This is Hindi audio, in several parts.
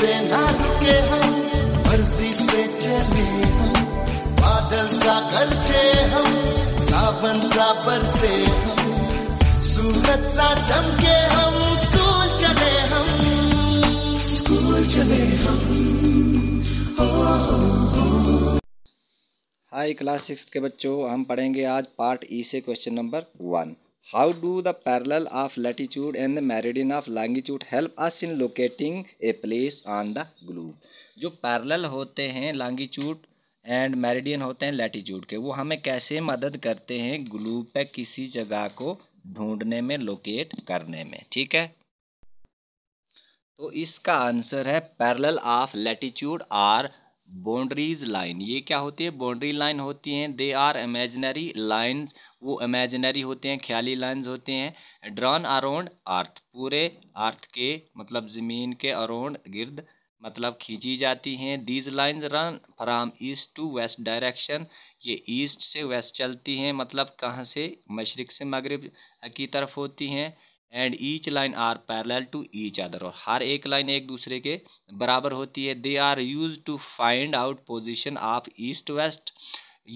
से हम से चले हम बादल सा गरजे हम सावन सा बरसे हम सा चमके हम स्कूल चले हम स्कूल चले हम हाय क्लास सिक्स के बच्चों हम पढ़ेंगे आज पार्ट ई से question number one How do the parallel of latitude and the meridian of longitude help us in locating a place on the globe? जो parallel होते हैं longitude एंड मेरिडियन होते हैं लैटिट्यूड के वो हमें कैसे मदद करते हैं ग्लूब पे किसी जगह को ढूंढने में लोकेट करने में ठीक है तो इसका आंसर है parallel of latitude are boundaries line ये क्या होती है बाउंड्री लाइन होती हैं दे आर इमेजनरी लाइंस वो इमेजनरी होते हैं ख्याली लाइंस होते हैं ड्रॉन अराउंड अर्थ पूरे अर्थ के मतलब ज़मीन के अराउंड गिर्द मतलब खींची जाती हैं these lines run from east to west direction ये ईस्ट से वेस्ट चलती हैं मतलब कहाँ से मशरक से मगरब की तरफ होती हैं and each line are parallel to each other और हर एक लाइन एक दूसरे के बराबर होती है they are use to find out position of east west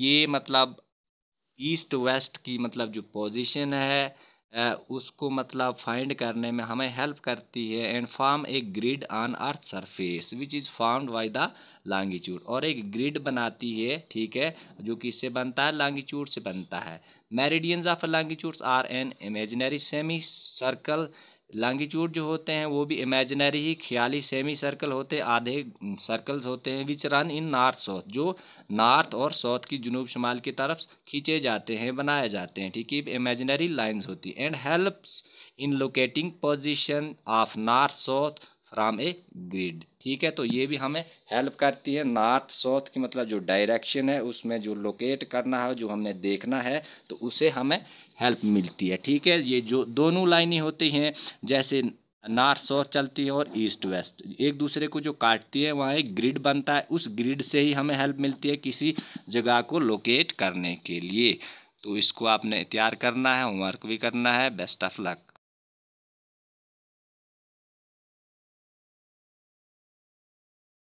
ये मतलब ईस्ट वेस्ट की मतलब जो पोजिशन है उसको मतलब फाइंड करने में हमें हेल्प करती है and form a grid on earth surface which is formed by the longitude और एक ग्रिड बनाती है ठीक है जो कि इससे बनता है लॉन्गिट्यूड से बनता है meridians of longitudes are an imaginary semi circle longitude जो होते हैं वो भी इमेजनरी ही ख्याली सेमी सर्कल होते हैं आधे सर्कल्स होते हैं which run in north south जो नॉर्थ और साउथ की जुनूब शुमाल की तरफ खींचे जाते हैं बनाए जाते हैं ठीक है इमेजनरी लाइंस होती and helps in locating position of north south form a grid ठीक है तो ये भी हमें हेल्प करती है नॉर्थ साउथ की मतलब जो डायरेक्शन है उसमें जो लोकेट करना है जो हमने देखना है तो उसे हमें हेल्प मिलती है ठीक है ये जो दोनों लाइनें होती हैं जैसे नॉर्थ साउथ चलती है और ईस्ट वेस्ट एक दूसरे को जो काटती है वहाँ एक ग्रिड बनता है उस ग्रिड से ही हमें हेल्प मिलती है किसी जगह को लोकेट करने के लिए तो इसको आपने तैयार करना है होमवर्क भी करना है बेस्ट ऑफ लक